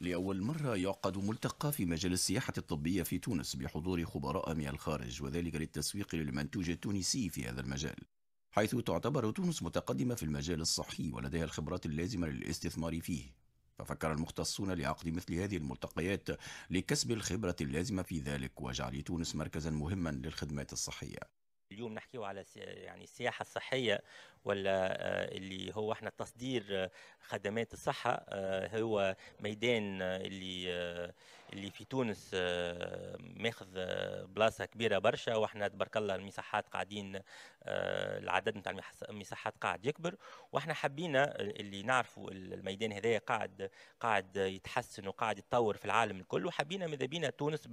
لأول مرة يعقد ملتقى في مجال السياحة الطبية في تونس بحضور خبراء من الخارج وذلك للتسويق للمنتوج التونسي في هذا المجال حيث تعتبر تونس متقدمة في المجال الصحي ولديها الخبرات اللازمة للاستثمار فيه ففكر المختصون لعقد مثل هذه الملتقيات لكسب الخبرة اللازمة في ذلك وجعل تونس مركزا مهما للخدمات الصحية اليوم نحكيو على يعني السياحه الصحيه ولا آه، اللي هو احنا تصدير آه، خدمات الصحه آه، هو ميدان اللي اللي في تونس آه، ماخذ آه، بلاصه كبيره برشا واحنا تبارك الله المساحات قاعدين آه، العدد نتاع المساحات قاعد يكبر واحنا حبينا اللي نعرفوا الميدان هذايا قاعد قاعد يتحسن وقاعد يتطور في العالم الكل وحبينا ماذا بينا تونس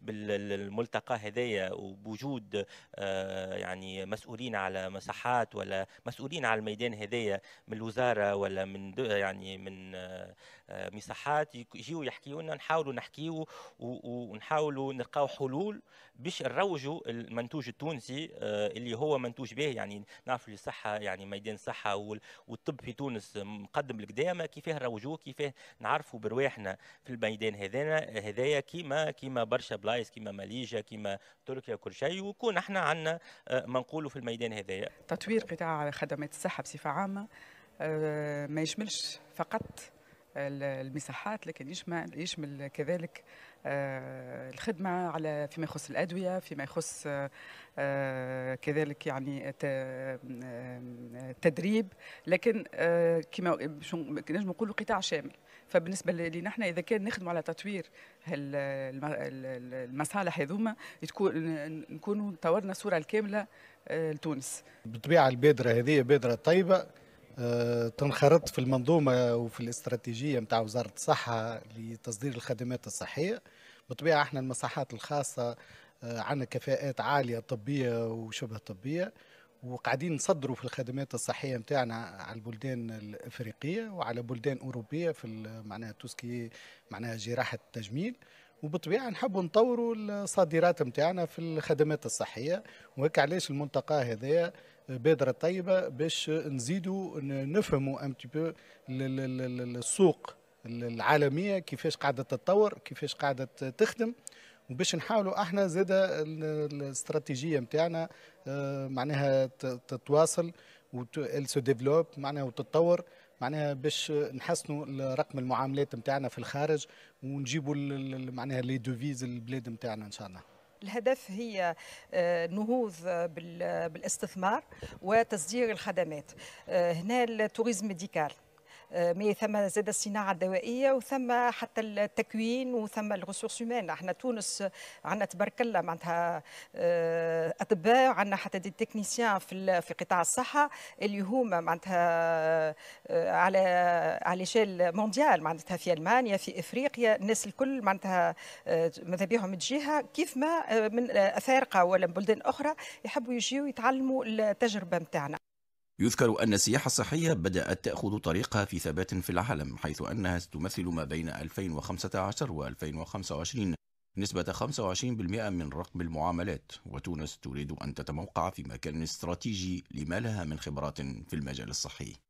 بالملتقى هذايا وبوجود يعني مسؤولين على مساحات ولا مسؤولين على الميدان هذايا من الوزاره ولا من يعني من مساحات يجيو يحكيونا لنا نحاولوا نحكي نحكيو ونحاولوا نلقاو حلول باش نروجوا المنتوج التونسي آه، اللي هو منتوج به يعني نعرف الصحه يعني ميدان الصحه والطب في تونس مقدم القدامى كيفاه نروجوه كيفاه نعرفوا برواحنا في الميدان هذانا هذايا كيما كيما برشا بلايص كيما ماليزيا كيما تركيا وكل شيء ويكون احنا عندنا آه، ما نقولوا في الميدان هذايا تطوير قطاع خدمات الصحه بصفه عامه آه، ما يشملش فقط المساحات لكن يشمل يشمل كذلك آه، الخدمه على فيما يخص الادويه فيما يخص آه، كذلك يعني التدريب لكن آه، كما نجم نقولوا قطاع شامل فبالنسبه لنا احنا اذا كان نخدموا على تطوير المصالح هذوما تكون نكونوا طورنا الصوره الكامله لتونس بالطبيعه البادره هذه بادره طيبه آه، تنخرط في المنظومة وفي الاستراتيجية متاع وزارة الصحة لتصدير الخدمات الصحية بطبيعة احنا المساحات الخاصة آه، عندنا كفاءات عالية طبية وشبه طبية وقاعدين نصدروا في الخدمات الصحيه نتاعنا على البلدان الافريقيه وعلى بلدان اوروبيه في معناها توسكي معناها جراحه التجميل وبطبيعة نحبوا نطوروا الصادرات نتاعنا في الخدمات الصحيه وهيك علاش الملتقى هذايا بادره طيبه باش نزيدوا نفهموا ام بو السوق العالميه كيفاش قاعده تتطور كيفاش قاعده تخدم وباش نحاولوا احنا زادة الاستراتيجيه نتاعنا آه، معناها تتواصل سو ديفلوب معناها وتتطور معناها باش نحسنوا رقم المعاملات نتاعنا في الخارج ونجيبوا معناها لي دوفيز البلاد نتاعنا ان شاء الله الهدف هي النهوض آه، بالاستثمار وتصدير الخدمات آه، هنا التوريزم ميديكال مي ثم زاد الصناعه الدوائيه وثم حتى التكوين وثم الغسوس همان احنا تونس عندنا تبارك الله معناتها آه، اطباء عندنا حتى دي تكنيسيان في في قطاع الصحه اللي هما معناتها آه، على على شال مونديال معناتها في المانيا في افريقيا الناس الكل معناتها آه، ماذا بيهم جهه كيف ما من افارقه ولا بلدان اخرى يحبوا يجيو يتعلموا التجربه نتاعنا يذكر أن السياحة الصحية بدأت تأخذ طريقها في ثبات في العالم حيث أنها ستمثل ما بين 2015 و 2025 نسبة 25% من رقم المعاملات وتونس تريد أن تتموقع في مكان استراتيجي لما لها من خبرات في المجال الصحي